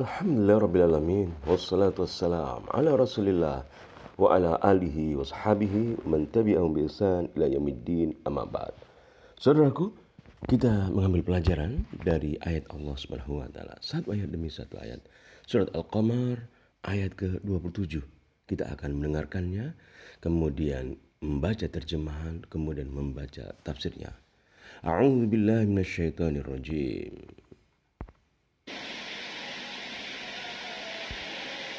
Alhamdulillah Rabbil Alamin Wassalatu wassalam Ala Rasulillah Wa ala alihi wa sahabihi Man tabi'ahum bi ila yamiddin amabad Saudaraku kita mengambil pelajaran dari ayat Allah Subhanahu wa taala. Satu ayat demi satu ayat. Surat Al-Qamar ayat ke-27. Kita akan mendengarkannya, kemudian membaca terjemahan, kemudian membaca tafsirnya. A'udhu billahi minasyaitonir rajim.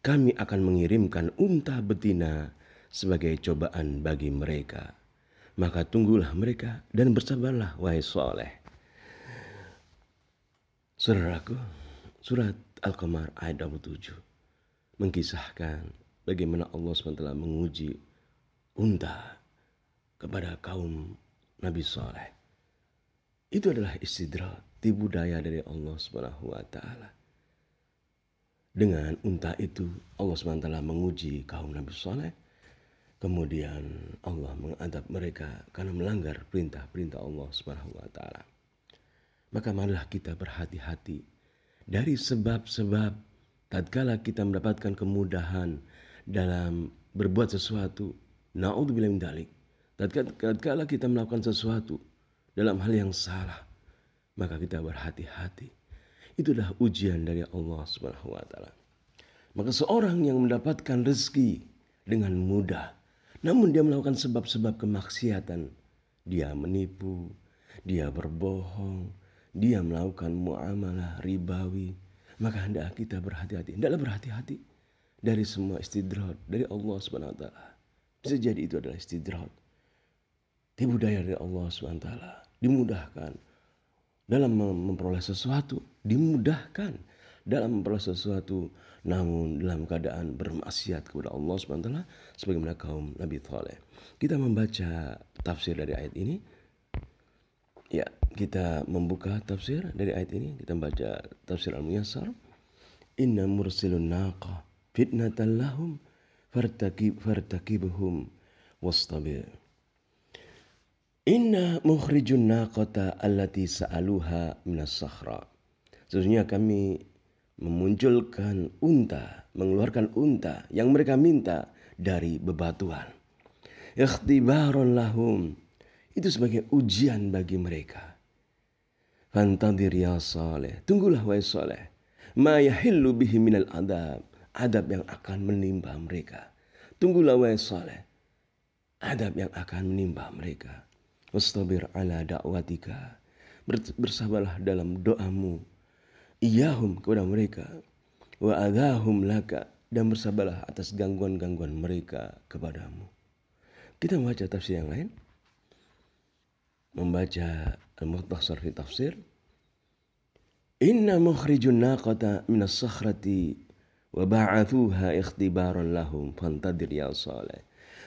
kami akan mengirimkan unta betina sebagai cobaan bagi mereka. Maka tunggulah mereka dan bersabarlah wahai soleh. Saudaraku, surat Al-Qamar ayat 27 mengkisahkan bagaimana Allah SWT menguji unta kepada kaum Nabi Soleh. Itu adalah istidrat tipu daya dari Allah Subhanahu wa dengan unta itu Allah SWT menguji kaum Nabi Saleh. Kemudian Allah mengadab mereka karena melanggar perintah-perintah Allah Subhanahu wa taala. Maka marilah kita berhati-hati dari sebab-sebab tatkala kita mendapatkan kemudahan dalam berbuat sesuatu. Naudzubillah min dalik. Tatkala kita melakukan sesuatu dalam hal yang salah, maka kita berhati-hati Itulah ujian dari Allah Subhanahu wa taala. Maka seorang yang mendapatkan rezeki dengan mudah, namun dia melakukan sebab-sebab kemaksiatan, dia menipu, dia berbohong, dia melakukan muamalah ribawi, maka hendak kita berhati-hati. Hendaklah berhati-hati dari semua istidrat dari Allah Subhanahu wa taala. Bisa jadi itu adalah istidrat. Tipu daya dari Allah Subhanahu wa taala dimudahkan dalam memperoleh sesuatu dimudahkan dalam memperoleh sesuatu namun dalam keadaan bermaksiat kepada Allah SWT sebagaimana kaum Nabi Thaleh. Kita membaca tafsir dari ayat ini. Ya, kita membuka tafsir dari ayat ini, kita baca tafsir Al-Muyassar. Inna mursilun naqa fitnatan lahum fartakib fartakibhum wastabir. Inna mukhrijun naqata allati sa'aluha minas sahra Sesungguhnya kami memunculkan unta, mengeluarkan unta yang mereka minta dari bebatuan. Ikhtibaron lahum. Itu sebagai ujian bagi mereka. Fantadir ya soleh. Tunggulah wahai soleh. Ma yahillu bihi minal adab. Adab yang akan menimpa mereka. Tunggulah wahai soleh. Adab yang akan menimpa mereka. Wastabir ala da'watika. Bersabarlah dalam doamu iyahum kepada mereka wa adahum laka dan bersabarlah atas gangguan-gangguan mereka kepadamu. Kita membaca tafsir yang lain. Membaca Al-Mukhtasar fi tafsir. Inna mukhrijun naqata minas sakhrati wa ba'athuha ikhtibaran lahum fantadir ya saleh.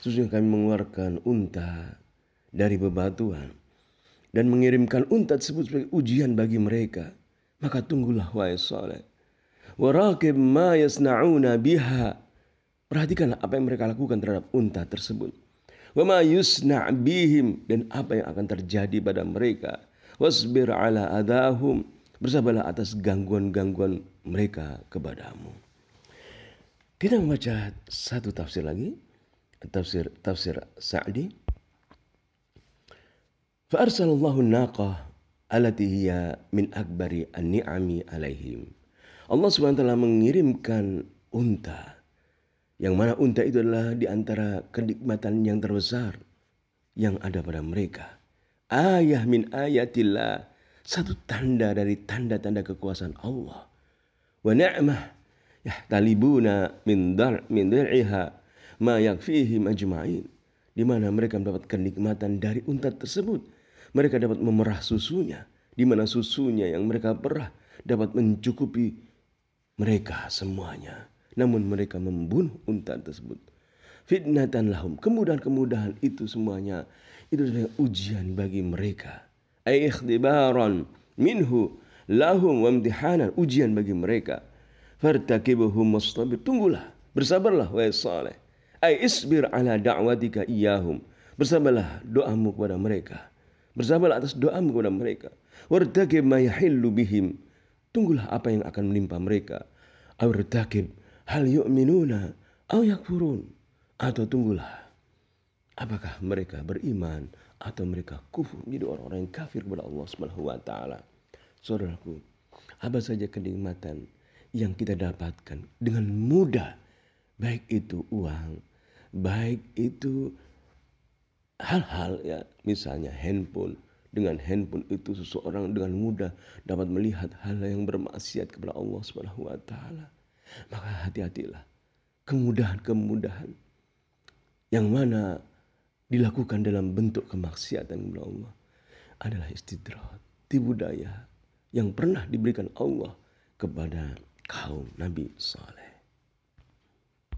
Sesungguhnya kami mengeluarkan unta dari bebatuan dan mengirimkan unta tersebut sebagai ujian bagi mereka maka tunggulah wahai soleh. Warakib ma yasna'una biha. Perhatikanlah apa yang mereka lakukan terhadap unta tersebut. Wa ma yusna' bihim. Dan apa yang akan terjadi pada mereka. Wasbir ala adahum. Bersabarlah atas gangguan-gangguan mereka kepadamu. Kita membaca satu tafsir lagi. Tafsir tafsir Sa'di. Fa arsalallahu naqah alati hiya min akbari an-ni'ami alaihim. Allah SWT mengirimkan unta. Yang mana unta itu adalah di antara kenikmatan yang terbesar yang ada pada mereka. Ayah min ayatillah. Satu tanda dari tanda-tanda kekuasaan Allah. Wa ni'mah talibuna min dar min dir'iha ma yakfihim ajma'in. Di mana mereka mendapat kenikmatan dari unta tersebut mereka dapat memerah susunya, di mana susunya yang mereka perah dapat mencukupi mereka semuanya. Namun mereka membunuh unta tersebut. Fitnatan lahum. Kemudahan-kemudahan itu semuanya. Itu adalah ujian bagi mereka. Ayikhtibaran minhu lahum wamtihanan. Ujian bagi mereka. Fartakibuhum mustabir. Tunggulah. Bersabarlah wa salih. Ay isbir ala da'watika iyahum. Bersabarlah doamu kepada mereka. Bersabarlah atas doamu kepada mereka. Wardagib ma yahillu bihim. Tunggulah apa yang akan menimpa mereka. Awardagib hal yu'minuna au yakfurun. Atau tunggulah. Apakah mereka beriman atau mereka kufur menjadi orang-orang yang kafir kepada Allah Subhanahu wa taala. Saudaraku, apa saja kenikmatan yang kita dapatkan dengan mudah, baik itu uang, baik itu hal-hal ya misalnya handphone dengan handphone itu seseorang dengan mudah dapat melihat hal yang bermaksiat kepada Allah Subhanahu wa taala. Maka hati-hatilah kemudahan-kemudahan yang mana dilakukan dalam bentuk kemaksiatan kepada Allah adalah istidrat, tibudaya yang pernah diberikan Allah kepada kaum Nabi Saleh.